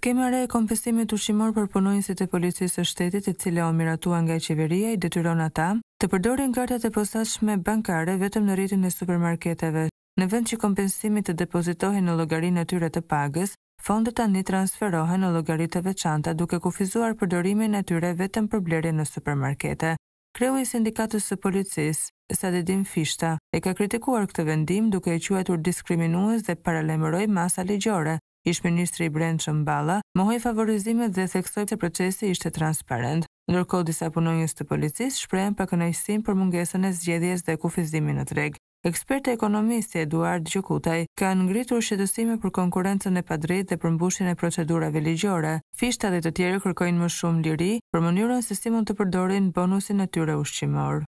Skema re e kompensimit të ushqimor për punojnësit e policisë së shtetit e cila o miratua nga qeveria i detyron ata të përdorin kartat e posaçme bankare vetëm në rritin e supermarketeve. Në vend që kompensimit të depozitohen në llogarinë e tyre të pagës, fondet tani transferohen në llogari të veçanta duke kufizuar përdorimin e tyre vetëm për blerje në supermarkete. Kreu i sindikatës së policisë, Sadedin Fishta, e ka kritikuar këtë vendim duke e quajtur diskriminues dhe paralajmëroi masa ligjore, Ish ministri i Brendshëm Balla mohoi favorizimet dhe theksoi se procesi ishte transparent, ndërkohë disa punonjës të policisë shprehen pa kënaqësinë për mungesën e zgjedhjes dhe kufizimin në treg. Ekspert e ekonomisti Eduard Gjukutaj ka ngritur shqetësime për konkurencën e padrejtë dhe përmbushin e procedurave ligjore. Fishta dhe të tjerë kërkojnë më shumë liri për mënyrën se si mund të përdorin bonusin e tyre ushqimor.